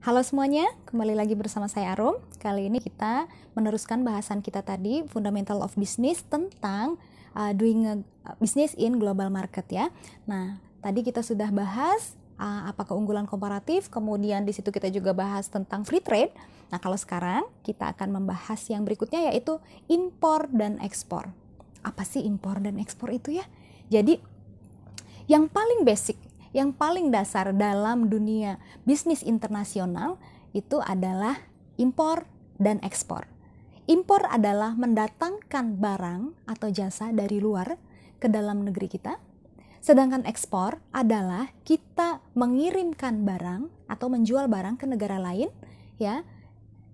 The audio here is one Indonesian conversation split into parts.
Halo semuanya, kembali lagi bersama saya Arum. Kali ini kita meneruskan bahasan kita tadi Fundamental of Business tentang uh, doing a uh, business in global market ya. Nah, tadi kita sudah bahas uh, apa keunggulan komparatif, kemudian di situ kita juga bahas tentang free trade. Nah, kalau sekarang kita akan membahas yang berikutnya yaitu impor dan ekspor. Apa sih impor dan ekspor itu ya? Jadi yang paling basic yang paling dasar dalam dunia bisnis internasional itu adalah impor dan ekspor. Impor adalah mendatangkan barang atau jasa dari luar ke dalam negeri kita, sedangkan ekspor adalah kita mengirimkan barang atau menjual barang ke negara lain, ya.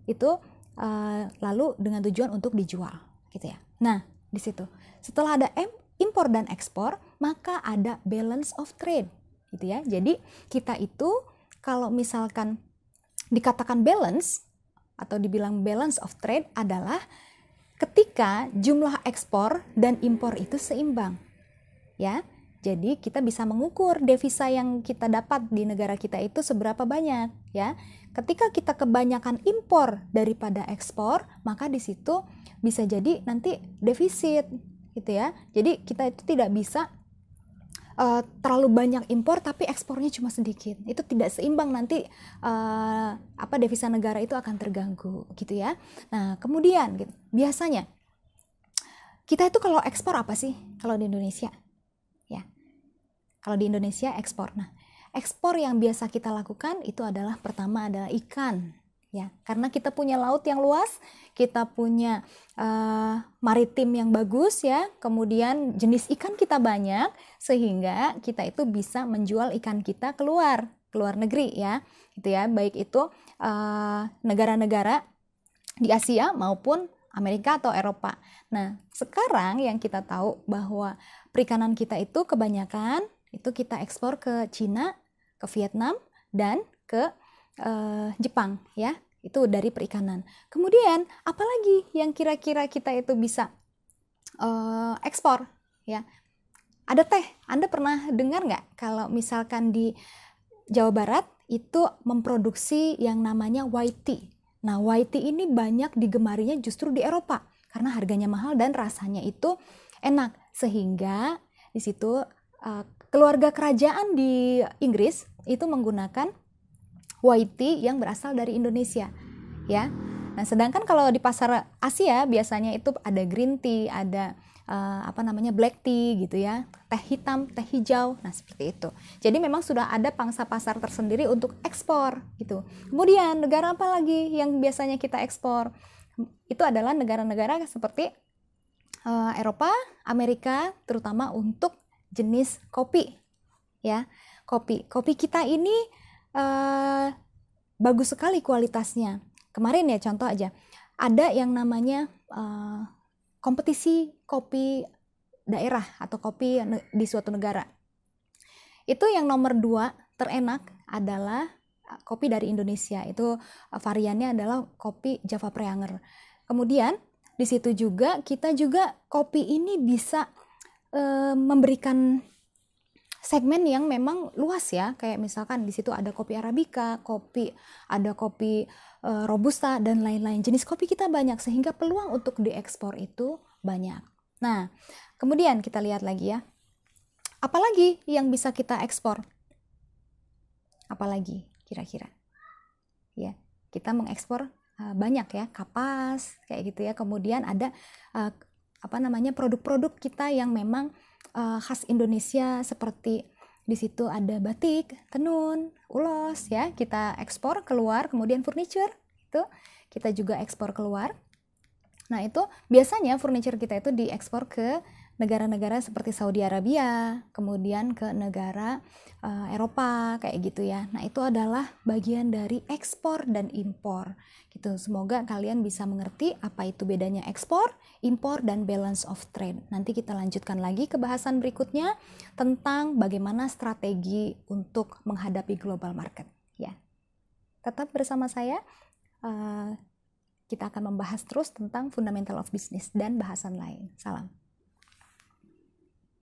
Itu uh, lalu dengan tujuan untuk dijual, gitu ya. Nah, di situ. Setelah ada M, impor dan ekspor, maka ada balance of trade gitu ya. Jadi kita itu kalau misalkan dikatakan balance atau dibilang balance of trade adalah ketika jumlah ekspor dan impor itu seimbang. Ya. Jadi kita bisa mengukur devisa yang kita dapat di negara kita itu seberapa banyak, ya. Ketika kita kebanyakan impor daripada ekspor, maka di situ bisa jadi nanti defisit gitu ya. Jadi kita itu tidak bisa uh, terlalu banyak impor tapi ekspornya cuma sedikit itu tidak seimbang nanti uh, apa devisa negara itu akan terganggu gitu ya nah kemudian gitu, biasanya kita itu kalau ekspor apa sih kalau di Indonesia ya kalau di Indonesia ekspor nah ekspor yang biasa kita lakukan itu adalah pertama adalah ikan ya karena kita punya laut yang luas kita punya uh, maritim yang bagus ya kemudian jenis ikan kita banyak sehingga kita itu bisa menjual ikan kita keluar keluar negeri ya gitu ya baik itu eh, negara-negara uh, di Asia maupun Amerika atau Eropa. Nah, sekarang yang kita tahu bahwa perikanan kita itu kebanyakan itu kita ekspor ke Cina, ke Vietnam dan ke uh, Jepang ya. Itu dari perikanan. Kemudian apalagi yang kira-kira kita itu bisa uh, ekspor ya. Ada teh. Anda pernah dengar nggak kalau misalkan di Jawa Barat itu memproduksi yang namanya white tea. Nah, white tea ini banyak digemarinya justru di Eropa karena harganya mahal dan rasanya itu enak sehingga di situ uh, keluarga kerajaan di Inggris itu menggunakan white tea yang berasal dari Indonesia ya nah sedangkan kalau di pasar Asia biasanya itu ada green tea ada uh, apa namanya black tea gitu ya teh hitam teh hijau nah seperti itu jadi memang sudah ada pangsa pasar tersendiri untuk ekspor gitu kemudian negara apa lagi yang biasanya kita ekspor itu adalah negara-negara seperti uh, Eropa Amerika terutama untuk jenis kopi ya kopi kopi kita ini Eh, bagus sekali kualitasnya. Kemarin ya contoh aja, ada yang namanya uh, kompetisi kopi daerah atau kopi di suatu negara. Itu yang nomor dua terenak adalah eh, kopi dari Indonesia. Itu variannya adalah kopi Java Preanger. Kemudian di situ juga kita juga kopi ini bisa uh, memberikan segmen yang memang luas ya kayak misalkan di situ ada kopi arabica, kopi ada kopi e, robusta dan lain-lain jenis kopi kita banyak sehingga peluang untuk diekspor itu banyak. Nah, kemudian kita lihat lagi ya. Apalagi yang bisa kita ekspor? Apalagi kira-kira? Ya, kita mengekspor e, banyak ya, kapas kayak gitu ya. Kemudian ada e, apa namanya produk-produk kita yang memang uh, khas Indonesia seperti di situ ada batik, tenun, ulos ya, kita ekspor keluar, kemudian furniture itu kita juga ekspor keluar. Nah, itu biasanya furniture kita itu diekspor ke negara-negara seperti Saudi Arabia, kemudian ke negara uh, Eropa kayak gitu ya. Nah, itu adalah bagian dari ekspor dan impor. Gitu. Semoga kalian bisa mengerti apa itu bedanya ekspor, impor dan balance of trade. Nanti kita lanjutkan lagi ke bahasan berikutnya tentang bagaimana strategi untuk menghadapi global market ya. Tetap bersama saya uh, kita akan membahas terus tentang fundamental of business dan bahasan lain. Salam.